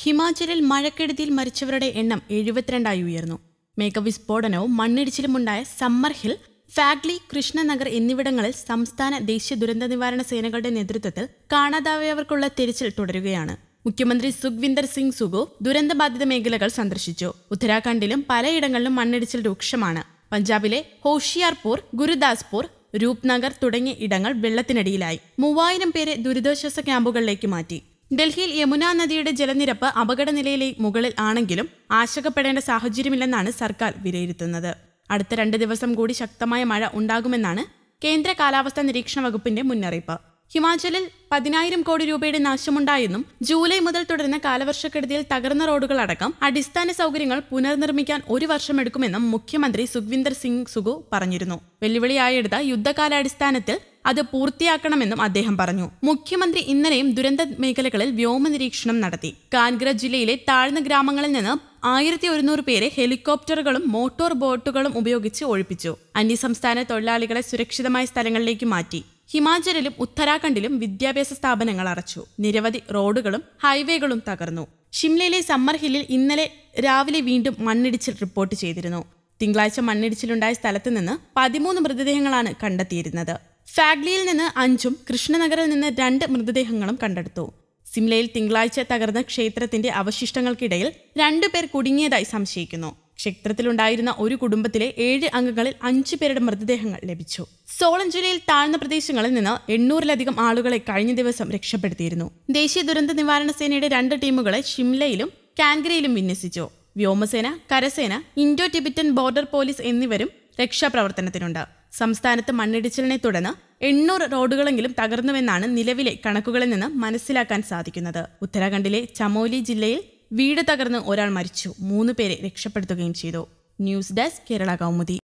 ഹിമാചലിൽ മഴക്കെടുതിയിൽ മരിച്ചവരുടെ എണ്ണം എഴുപത്തിരണ്ടായി ഉയർന്നു മേഘവിസ്ഫോടനവും മണ്ണിടിച്ചിലുമുണ്ടായ സമ്മർ ഹിൽ ഫാഗ്ലി കൃഷ്ണനഗർ എന്നിവിടങ്ങളിൽ സംസ്ഥാന ദേശീയ ദുരന്ത നിവാരണ സേനകളുടെ നേതൃത്വത്തിൽ കാണാതായവർക്കുള്ള തിരച്ചിൽ തുടരുകയാണ് മുഖ്യമന്ത്രി സുഖ്വിന്ദർ സിംഗ് സുഗു ദുരന്തബാധിത മേഖലകൾ സന്ദർശിച്ചു ഉത്തരാഖണ്ഡിലും പലയിടങ്ങളിലും മണ്ണിടിച്ചിൽ രൂക്ഷമാണ് പഞ്ചാബിലെ ഹോഷിയാർപൂർ ഗുരുദാസ്പൂർ രൂപ്നഗർ തുടങ്ങിയ ഇടങ്ങൾ വെള്ളത്തിനടിയിലായി മൂവായിരം പേരെ ദുരിതാശ്വാസ ക്യാമ്പുകളിലേക്ക് മാറ്റി ഡൽഹിയിൽ യമുന നദിയുടെ ജലനിരപ്പ് നിലയിലെ മുകളിൽ ആണെങ്കിലും ആശങ്കപ്പെടേണ്ട സാഹചര്യമില്ലെന്നാണ് സർക്കാർ വിലയിരുത്തുന്നത് അടുത്ത രണ്ട് ദിവസം കൂടി ശക്തമായ മഴ ഉണ്ടാകുമെന്നാണ് കേന്ദ്ര കാലാവസ്ഥാ നിരീക്ഷണ വകുപ്പിന്റെ മുന്നറിയിപ്പ് ഹിമാചലിൽ പതിനായിരം കോടി രൂപയുടെ നാശമുണ്ടായെന്നും ജൂലൈ മുതൽ തുടരുന്ന കാലവർഷക്കെടുതിയിൽ തകർന്ന റോഡുകൾ അടക്കം അടിസ്ഥാന സൗകര്യങ്ങൾ പുനർനിർമ്മിക്കാൻ ഒരു വർഷമെടുക്കുമെന്നും മുഖ്യമന്ത്രി സുഖ്വിന്ദർ സിംഗ് സുഗു പറഞ്ഞിരുന്നു വെല്ലുവിളിയായെടുത്ത യുദ്ധകാലാടിസ്ഥാനത്തിൽ അത് പൂർത്തിയാക്കണമെന്നും അദ്ദേഹം പറഞ്ഞു മുഖ്യമന്ത്രി ഇന്നലെയും ദുരന്ത മേഖലകളിൽ വ്യോമ നിരീക്ഷണം നടത്തി കാൻഗ്ര ജില്ലയിലെ താഴ്ന്ന ഗ്രാമങ്ങളിൽ നിന്ന് ആയിരത്തി ഒരുന്നൂറ് പേരെ ഹെലികോപ്റ്ററുകളും മോട്ടോർ ബോട്ടുകളും ഉപയോഗിച്ച് ഒഴിപ്പിച്ചു അന്യസംസ്ഥാന തൊഴിലാളികളെ സുരക്ഷിതമായ സ്ഥലങ്ങളിലേക്ക് മാറ്റി ഹിമാചലിലും ഉത്തരാഖണ്ഡിലും വിദ്യാഭ്യാസ സ്ഥാപനങ്ങൾ അടച്ചു നിരവധി റോഡുകളും ഹൈവേകളും തകർന്നു ഷിംലയിലെ സമ്മർ ഹില്ലിൽ ഇന്നലെ രാവിലെ വീണ്ടും മണ്ണിടിച്ചിൽ റിപ്പോർട്ട് ചെയ്തിരുന്നു തിങ്കളാഴ്ച മണ്ണിടിച്ചിലുണ്ടായ സ്ഥലത്ത് നിന്ന് പതിമൂന്ന് മൃതദേഹങ്ങളാണ് കണ്ടെത്തിയിരുന്നത് ഫാഗ്ലിയിൽ നിന്ന് അഞ്ചും കൃഷ്ണനഗറിൽ നിന്ന് രണ്ട് മൃതദേഹങ്ങളും കണ്ടെടുത്തു സിംലയിൽ തിങ്കളാഴ്ച തകർന്ന ക്ഷേത്രത്തിന്റെ അവശിഷ്ടങ്ങൾക്കിടയിൽ രണ്ടുപേർ കുടുങ്ങിയതായി സംശയിക്കുന്നു ക്ഷേത്രത്തിലുണ്ടായിരുന്ന ഒരു കുടുംബത്തിലെ ഏഴ് അംഗങ്ങളിൽ അഞ്ചു പേരുടെ മൃതദേഹങ്ങൾ ലഭിച്ചു സോളൻ ജില്ലയിൽ താഴ്ന്ന പ്രദേശങ്ങളിൽ നിന്ന് എണ്ണൂറിലധികം ആളുകളെ കഴിഞ്ഞ ദിവസം രക്ഷപ്പെടുത്തിയിരുന്നു ദേശീയ ദുരന്ത നിവാരണ സേനയുടെ രണ്ട് ടീമുകളെ ഷിംലയിലും കാൻഗ്രയിലും വിന്യസിച്ചു വ്യോമസേന കരസേന ഇൻഡോ ടിബറ്റൻ ബോർഡർ പോലീസ് എന്നിവരും രക്ഷാപ്രവർത്തനത്തിനുണ്ട് സംസ്ഥാനത്ത് മണ്ണിടിച്ചിലിനെ തുടർന്ന് എണ്ണൂറ് റോഡുകളെങ്കിലും തകർന്നുവെന്നാണ് നിലവിലെ കണക്കുകളിൽ നിന്ന് മനസ്സിലാക്കാൻ സാധിക്കുന്നത് ഉത്തരാഖണ്ഡിലെ ചമോലി ജില്ലയിൽ വീട് തകർന്ന് ഒരാൾ മരിച്ചു മൂന്ന് പേരെ രക്ഷപ്പെടുത്തുകയും ചെയ്തു ന്യൂസ് ഡെസ്ക് കേരള കൗമുദി